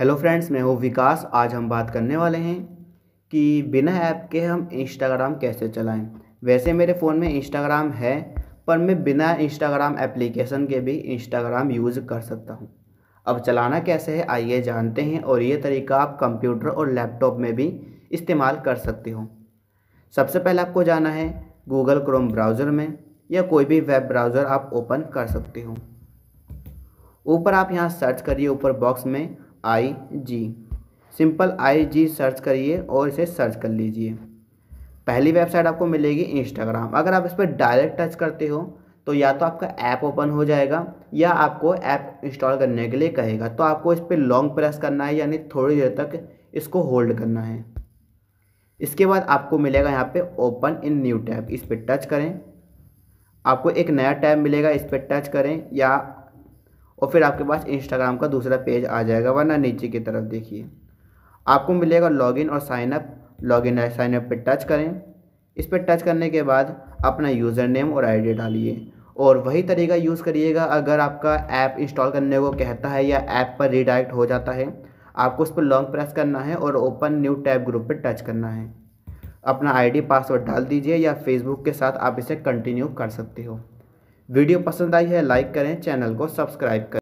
hello friends मैं हूँ विकास आज हम बात करने वाले हैं कि बिना ऐप के हम इंस्टाग्राम कैसे चलाएं वैसे मेरे फ़ोन में इंस्टाग्राम है पर मैं बिना इंस्टाग्राम एप्लीकेशन के भी इंस्टाग्राम यूज़ कर सकता हूँ अब चलाना कैसे है आइए जानते हैं और ये तरीका आप कंप्यूटर और लैपटॉप में भी इस्तेमाल कर सकते हो सबसे पहले आपको जाना है गूगल क्रोम ब्राउज़र में या कोई भी वेब ब्राउज़र आप ओपन कर सकते हो ऊपर आप यहाँ सर्च करिए ऊपर बॉक्स में आई जी सिंपल आई जी सर्च करिए और इसे सर्च कर लीजिए पहली वेबसाइट आपको मिलेगी इंस्टाग्राम अगर आप इस पर डायरेक्ट टच करते हो तो या तो आपका ऐप ओपन हो जाएगा या आपको ऐप इंस्टॉल करने के लिए कहेगा तो आपको इस पर लॉन्ग प्रेस करना है यानी थोड़ी देर तक इसको होल्ड करना है इसके बाद आपको मिलेगा यहाँ पे ओपन इन न्यू टैब इस पर टच करें आपको एक नया टैब मिलेगा इस पर टच करें या और फिर आपके पास इंस्टाग्राम का दूसरा पेज आ जाएगा वरना नीचे की तरफ देखिए आपको मिलेगा लॉगिन और साइनअप लॉगिन और साइनअप पर टच करें इस पर टच करने के बाद अपना यूज़र नेम और आईडी डालिए और वही तरीका यूज़ करिएगा अगर आपका ऐप इंस्टॉल करने को कहता है या ऐप पर रिडायरेक्ट हो जाता है आपको उस पर लॉन्ग प्रेस करना है और ओपन न्यू टैब ग्रुप पर टच करना है अपना आईडी पासवर्ड डाल दीजिए या फेसबुक के साथ आप इसे कंटिन्यू कर सकते हो वीडियो पसंद आई है लाइक करें चैनल को सब्सक्राइब करें